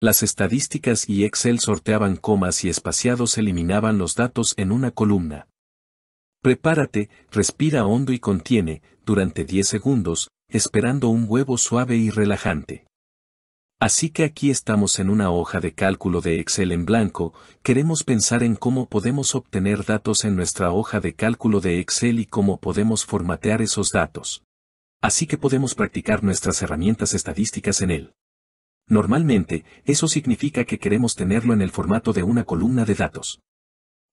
Las estadísticas y Excel sorteaban comas y espaciados eliminaban los datos en una columna. Prepárate, respira hondo y contiene, durante 10 segundos, esperando un huevo suave y relajante. Así que aquí estamos en una hoja de cálculo de Excel en blanco, queremos pensar en cómo podemos obtener datos en nuestra hoja de cálculo de Excel y cómo podemos formatear esos datos. Así que podemos practicar nuestras herramientas estadísticas en él. Normalmente, eso significa que queremos tenerlo en el formato de una columna de datos.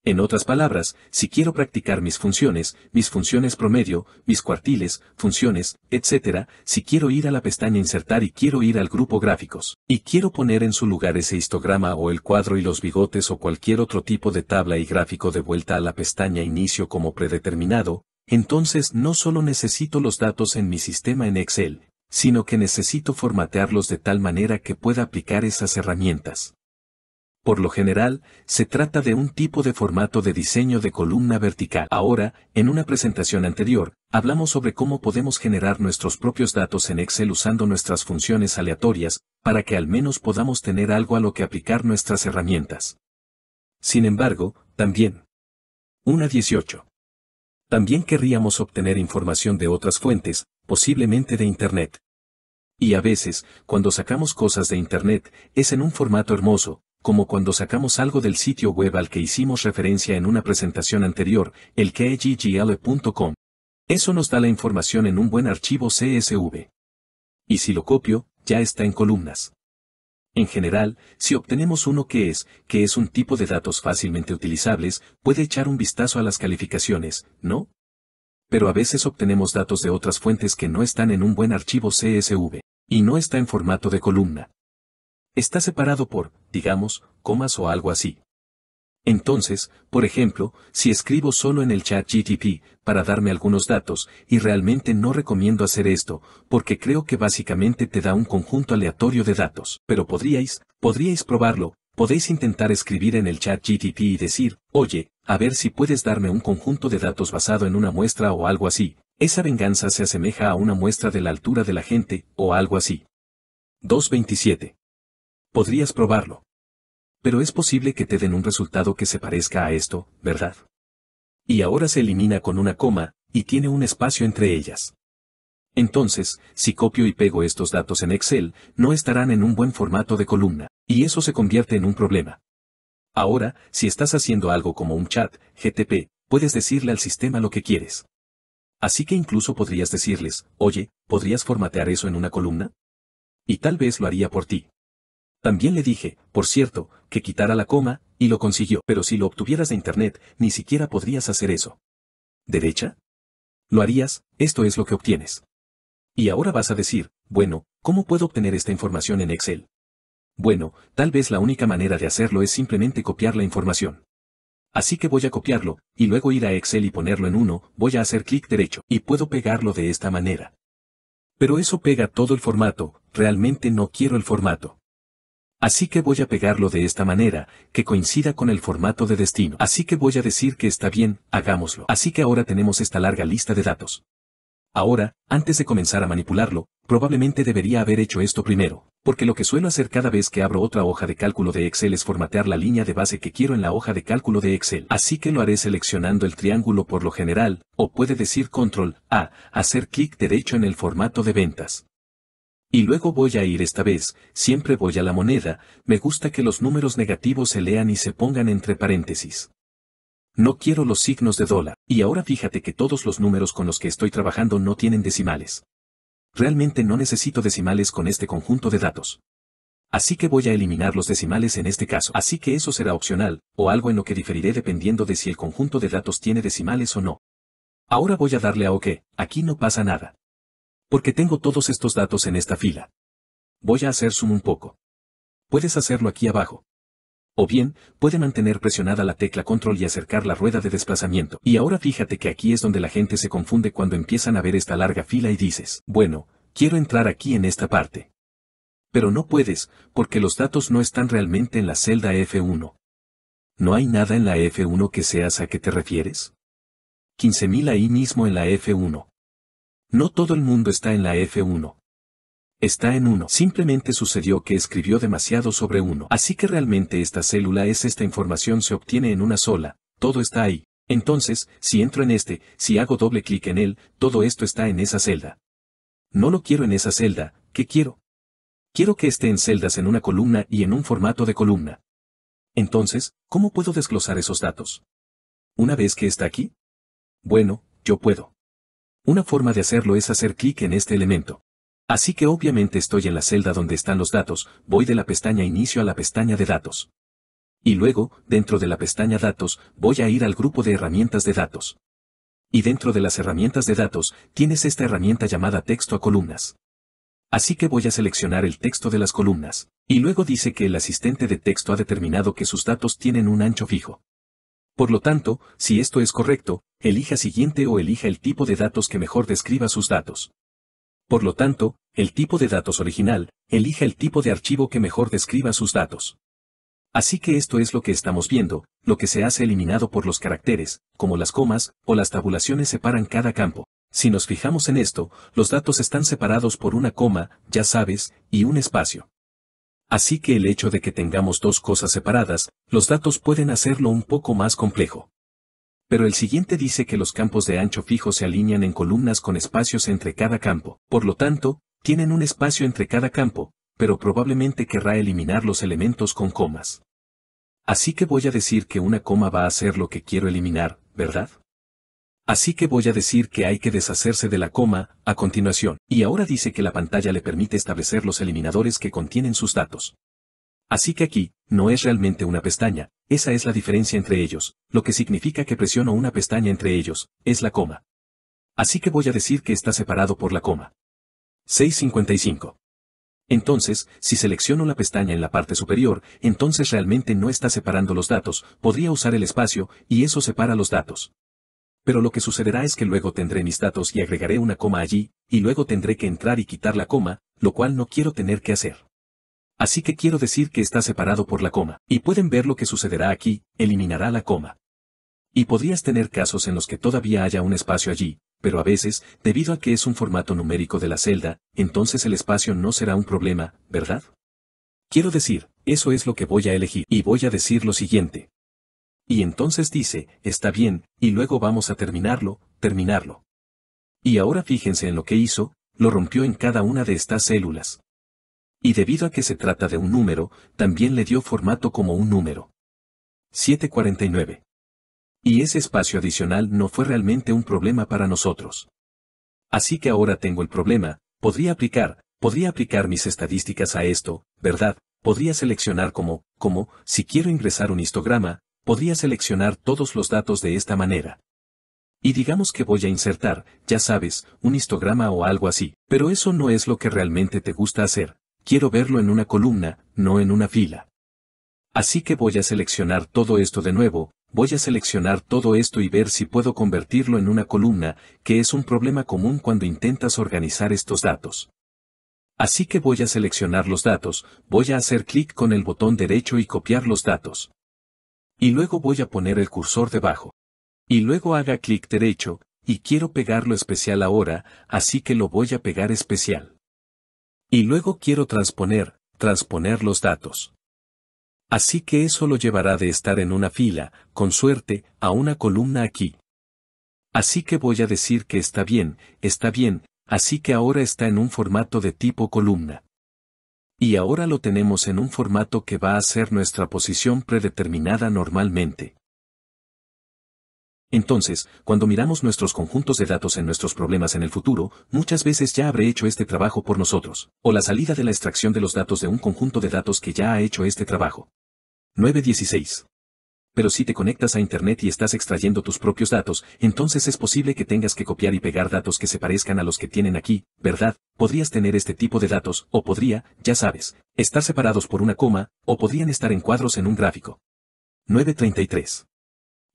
En otras palabras, si quiero practicar mis funciones, mis funciones promedio, mis cuartiles, funciones, etc., si quiero ir a la pestaña insertar y quiero ir al grupo gráficos, y quiero poner en su lugar ese histograma o el cuadro y los bigotes o cualquier otro tipo de tabla y gráfico de vuelta a la pestaña inicio como predeterminado, entonces no solo necesito los datos en mi sistema en Excel, sino que necesito formatearlos de tal manera que pueda aplicar esas herramientas. Por lo general, se trata de un tipo de formato de diseño de columna vertical. Ahora, en una presentación anterior, hablamos sobre cómo podemos generar nuestros propios datos en Excel usando nuestras funciones aleatorias, para que al menos podamos tener algo a lo que aplicar nuestras herramientas. Sin embargo, también. 1 18. También querríamos obtener información de otras fuentes, posiblemente de Internet. Y a veces, cuando sacamos cosas de Internet, es en un formato hermoso, como cuando sacamos algo del sitio web al que hicimos referencia en una presentación anterior, el kggl.com. E Eso nos da la información en un buen archivo CSV. Y si lo copio, ya está en columnas. En general, si obtenemos uno que es, que es un tipo de datos fácilmente utilizables, puede echar un vistazo a las calificaciones, ¿no? Pero a veces obtenemos datos de otras fuentes que no están en un buen archivo CSV. Y no está en formato de columna. Está separado por, digamos, comas o algo así. Entonces, por ejemplo, si escribo solo en el chat GTP para darme algunos datos, y realmente no recomiendo hacer esto, porque creo que básicamente te da un conjunto aleatorio de datos, pero podríais, podríais probarlo, podéis intentar escribir en el chat GTP y decir, oye, a ver si puedes darme un conjunto de datos basado en una muestra o algo así, esa venganza se asemeja a una muestra de la altura de la gente, o algo así. 2.27. Podrías probarlo. Pero es posible que te den un resultado que se parezca a esto, ¿verdad? Y ahora se elimina con una coma, y tiene un espacio entre ellas. Entonces, si copio y pego estos datos en Excel, no estarán en un buen formato de columna, y eso se convierte en un problema. Ahora, si estás haciendo algo como un chat, GTP, puedes decirle al sistema lo que quieres. Así que incluso podrías decirles, oye, ¿podrías formatear eso en una columna? Y tal vez lo haría por ti. También le dije, por cierto, que quitara la coma, y lo consiguió, pero si lo obtuvieras de Internet, ni siquiera podrías hacer eso. ¿Derecha? Lo harías, esto es lo que obtienes. Y ahora vas a decir, bueno, ¿cómo puedo obtener esta información en Excel? Bueno, tal vez la única manera de hacerlo es simplemente copiar la información. Así que voy a copiarlo, y luego ir a Excel y ponerlo en uno, voy a hacer clic derecho, y puedo pegarlo de esta manera. Pero eso pega todo el formato, realmente no quiero el formato. Así que voy a pegarlo de esta manera, que coincida con el formato de destino. Así que voy a decir que está bien, hagámoslo. Así que ahora tenemos esta larga lista de datos. Ahora, antes de comenzar a manipularlo, probablemente debería haber hecho esto primero, porque lo que suelo hacer cada vez que abro otra hoja de cálculo de Excel es formatear la línea de base que quiero en la hoja de cálculo de Excel. Así que lo haré seleccionando el triángulo por lo general, o puede decir control A, hacer clic derecho en el formato de ventas. Y luego voy a ir esta vez, siempre voy a la moneda, me gusta que los números negativos se lean y se pongan entre paréntesis. No quiero los signos de dólar, y ahora fíjate que todos los números con los que estoy trabajando no tienen decimales. Realmente no necesito decimales con este conjunto de datos. Así que voy a eliminar los decimales en este caso. Así que eso será opcional, o algo en lo que diferiré dependiendo de si el conjunto de datos tiene decimales o no. Ahora voy a darle a OK, aquí no pasa nada. Porque tengo todos estos datos en esta fila. Voy a hacer zoom un poco. Puedes hacerlo aquí abajo, o bien, puede mantener presionada la tecla control y acercar la rueda de desplazamiento. Y ahora fíjate que aquí es donde la gente se confunde cuando empiezan a ver esta larga fila y dices, bueno, quiero entrar aquí en esta parte. Pero no puedes, porque los datos no están realmente en la celda F1. ¿No hay nada en la F1 que seas a qué te refieres? 15.000 ahí mismo en la F1. No todo el mundo está en la F1. Está en uno. Simplemente sucedió que escribió demasiado sobre uno. Así que realmente esta célula es esta información se obtiene en una sola, todo está ahí. Entonces, si entro en este, si hago doble clic en él, todo esto está en esa celda. No lo quiero en esa celda, ¿qué quiero? Quiero que esté en celdas en una columna y en un formato de columna. Entonces, ¿cómo puedo desglosar esos datos? Una vez que está aquí? Bueno, yo puedo. Una forma de hacerlo es hacer clic en este elemento. Así que obviamente estoy en la celda donde están los datos, voy de la pestaña Inicio a la pestaña de Datos. Y luego, dentro de la pestaña Datos, voy a ir al grupo de herramientas de datos. Y dentro de las herramientas de datos, tienes esta herramienta llamada Texto a columnas. Así que voy a seleccionar el texto de las columnas. Y luego dice que el asistente de texto ha determinado que sus datos tienen un ancho fijo. Por lo tanto, si esto es correcto, elija siguiente o elija el tipo de datos que mejor describa sus datos. Por lo tanto, el tipo de datos original, elija el tipo de archivo que mejor describa sus datos. Así que esto es lo que estamos viendo, lo que se hace eliminado por los caracteres, como las comas, o las tabulaciones separan cada campo. Si nos fijamos en esto, los datos están separados por una coma, ya sabes, y un espacio. Así que el hecho de que tengamos dos cosas separadas, los datos pueden hacerlo un poco más complejo. Pero el siguiente dice que los campos de ancho fijo se alinean en columnas con espacios entre cada campo, por lo tanto, tienen un espacio entre cada campo, pero probablemente querrá eliminar los elementos con comas. Así que voy a decir que una coma va a ser lo que quiero eliminar, ¿verdad? Así que voy a decir que hay que deshacerse de la coma, a continuación, y ahora dice que la pantalla le permite establecer los eliminadores que contienen sus datos. Así que aquí, no es realmente una pestaña, esa es la diferencia entre ellos, lo que significa que presiono una pestaña entre ellos, es la coma. Así que voy a decir que está separado por la coma. 655. Entonces, si selecciono la pestaña en la parte superior, entonces realmente no está separando los datos, podría usar el espacio, y eso separa los datos. Pero lo que sucederá es que luego tendré mis datos y agregaré una coma allí, y luego tendré que entrar y quitar la coma, lo cual no quiero tener que hacer. Así que quiero decir que está separado por la coma, y pueden ver lo que sucederá aquí, eliminará la coma. Y podrías tener casos en los que todavía haya un espacio allí, pero a veces, debido a que es un formato numérico de la celda, entonces el espacio no será un problema, ¿verdad? Quiero decir, eso es lo que voy a elegir, y voy a decir lo siguiente. Y entonces dice, está bien, y luego vamos a terminarlo, terminarlo. Y ahora fíjense en lo que hizo, lo rompió en cada una de estas células. Y debido a que se trata de un número, también le dio formato como un número. 749. Y ese espacio adicional no fue realmente un problema para nosotros. Así que ahora tengo el problema, podría aplicar, podría aplicar mis estadísticas a esto, ¿verdad? Podría seleccionar como, como, si quiero ingresar un histograma, podría seleccionar todos los datos de esta manera. Y digamos que voy a insertar, ya sabes, un histograma o algo así, pero eso no es lo que realmente te gusta hacer, quiero verlo en una columna, no en una fila. Así que voy a seleccionar todo esto de nuevo, voy a seleccionar todo esto y ver si puedo convertirlo en una columna, que es un problema común cuando intentas organizar estos datos. Así que voy a seleccionar los datos, voy a hacer clic con el botón derecho y copiar los datos. Y luego voy a poner el cursor debajo. Y luego haga clic derecho, y quiero pegarlo especial ahora, así que lo voy a pegar especial. Y luego quiero transponer, transponer los datos. Así que eso lo llevará de estar en una fila, con suerte, a una columna aquí. Así que voy a decir que está bien, está bien, así que ahora está en un formato de tipo columna. Y ahora lo tenemos en un formato que va a ser nuestra posición predeterminada normalmente. Entonces, cuando miramos nuestros conjuntos de datos en nuestros problemas en el futuro, muchas veces ya habré hecho este trabajo por nosotros, o la salida de la extracción de los datos de un conjunto de datos que ya ha hecho este trabajo. 916 pero si te conectas a Internet y estás extrayendo tus propios datos, entonces es posible que tengas que copiar y pegar datos que se parezcan a los que tienen aquí, ¿verdad? Podrías tener este tipo de datos, o podría, ya sabes, estar separados por una coma, o podrían estar en cuadros en un gráfico. 933.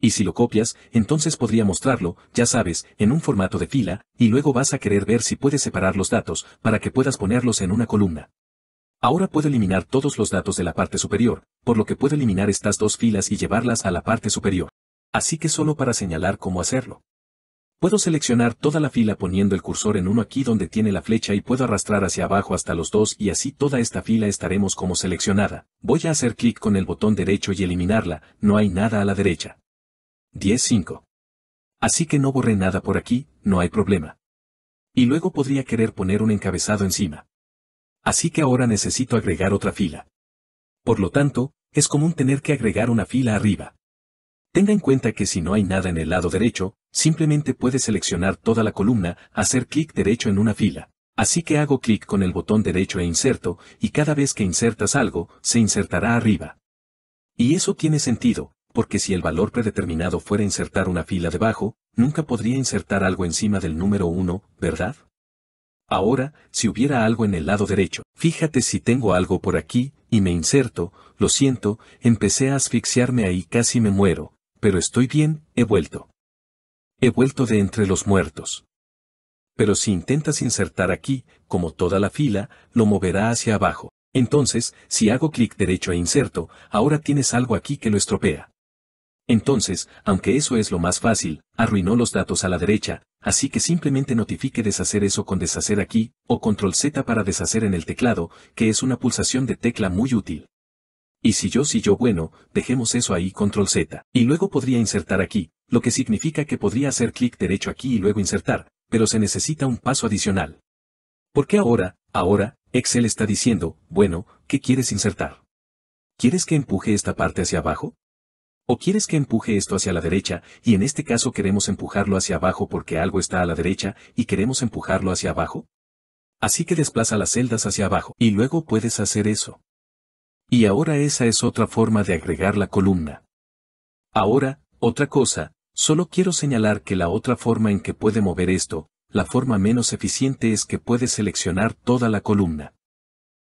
Y si lo copias, entonces podría mostrarlo, ya sabes, en un formato de fila, y luego vas a querer ver si puedes separar los datos, para que puedas ponerlos en una columna. Ahora puedo eliminar todos los datos de la parte superior, por lo que puedo eliminar estas dos filas y llevarlas a la parte superior. Así que solo para señalar cómo hacerlo. Puedo seleccionar toda la fila poniendo el cursor en uno aquí donde tiene la flecha y puedo arrastrar hacia abajo hasta los dos y así toda esta fila estaremos como seleccionada. Voy a hacer clic con el botón derecho y eliminarla, no hay nada a la derecha. 10.5. Así que no borré nada por aquí, no hay problema. Y luego podría querer poner un encabezado encima. Así que ahora necesito agregar otra fila. Por lo tanto, es común tener que agregar una fila arriba. Tenga en cuenta que si no hay nada en el lado derecho, simplemente puede seleccionar toda la columna, hacer clic derecho en una fila. Así que hago clic con el botón derecho e inserto, y cada vez que insertas algo, se insertará arriba. Y eso tiene sentido, porque si el valor predeterminado fuera insertar una fila debajo, nunca podría insertar algo encima del número 1, ¿verdad? Ahora, si hubiera algo en el lado derecho, fíjate si tengo algo por aquí, y me inserto, lo siento, empecé a asfixiarme ahí casi me muero, pero estoy bien, he vuelto. He vuelto de entre los muertos. Pero si intentas insertar aquí, como toda la fila, lo moverá hacia abajo. Entonces, si hago clic derecho e inserto, ahora tienes algo aquí que lo estropea. Entonces, aunque eso es lo más fácil, arruinó los datos a la derecha, así que simplemente notifique deshacer eso con deshacer aquí, o control Z para deshacer en el teclado, que es una pulsación de tecla muy útil. Y si yo si yo bueno, dejemos eso ahí control Z, y luego podría insertar aquí, lo que significa que podría hacer clic derecho aquí y luego insertar, pero se necesita un paso adicional. ¿Por qué ahora, ahora, Excel está diciendo, bueno, ¿qué quieres insertar? ¿Quieres que empuje esta parte hacia abajo? ¿O quieres que empuje esto hacia la derecha, y en este caso queremos empujarlo hacia abajo porque algo está a la derecha, y queremos empujarlo hacia abajo? Así que desplaza las celdas hacia abajo, y luego puedes hacer eso. Y ahora esa es otra forma de agregar la columna. Ahora, otra cosa, solo quiero señalar que la otra forma en que puede mover esto, la forma menos eficiente es que puedes seleccionar toda la columna.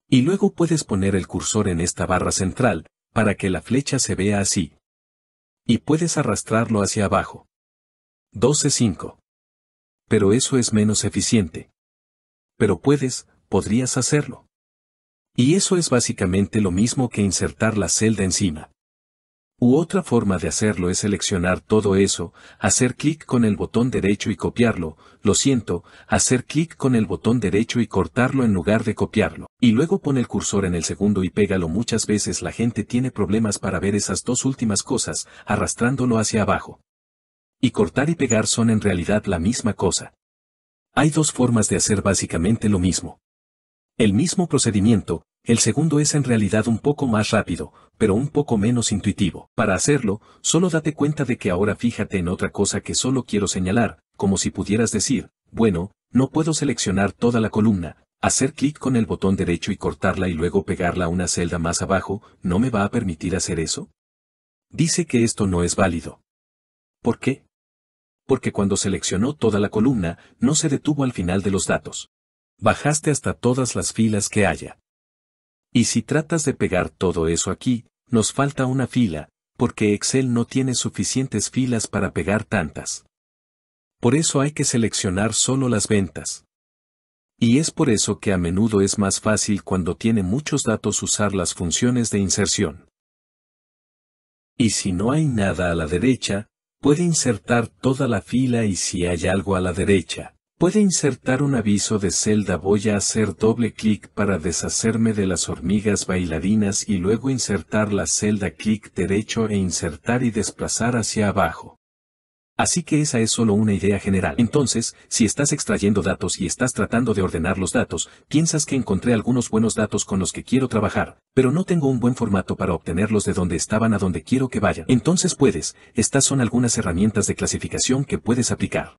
Y luego puedes poner el cursor en esta barra central, para que la flecha se vea así. Y puedes arrastrarlo hacia abajo. 12.5. Pero eso es menos eficiente. Pero puedes, podrías hacerlo. Y eso es básicamente lo mismo que insertar la celda encima otra forma de hacerlo es seleccionar todo eso, hacer clic con el botón derecho y copiarlo, lo siento, hacer clic con el botón derecho y cortarlo en lugar de copiarlo. Y luego pon el cursor en el segundo y pégalo muchas veces la gente tiene problemas para ver esas dos últimas cosas, arrastrándolo hacia abajo. Y cortar y pegar son en realidad la misma cosa. Hay dos formas de hacer básicamente lo mismo. El mismo procedimiento, el segundo es en realidad un poco más rápido, pero un poco menos intuitivo. Para hacerlo, solo date cuenta de que ahora fíjate en otra cosa que solo quiero señalar, como si pudieras decir, bueno, no puedo seleccionar toda la columna, hacer clic con el botón derecho y cortarla y luego pegarla a una celda más abajo, ¿no me va a permitir hacer eso? Dice que esto no es válido. ¿Por qué? Porque cuando seleccionó toda la columna, no se detuvo al final de los datos. Bajaste hasta todas las filas que haya. Y si tratas de pegar todo eso aquí, nos falta una fila, porque Excel no tiene suficientes filas para pegar tantas. Por eso hay que seleccionar solo las ventas. Y es por eso que a menudo es más fácil cuando tiene muchos datos usar las funciones de inserción. Y si no hay nada a la derecha, puede insertar toda la fila y si hay algo a la derecha, Puede insertar un aviso de celda voy a hacer doble clic para deshacerme de las hormigas bailadinas y luego insertar la celda clic derecho e insertar y desplazar hacia abajo. Así que esa es solo una idea general. Entonces, si estás extrayendo datos y estás tratando de ordenar los datos, piensas que encontré algunos buenos datos con los que quiero trabajar, pero no tengo un buen formato para obtenerlos de donde estaban a donde quiero que vayan. Entonces puedes, estas son algunas herramientas de clasificación que puedes aplicar.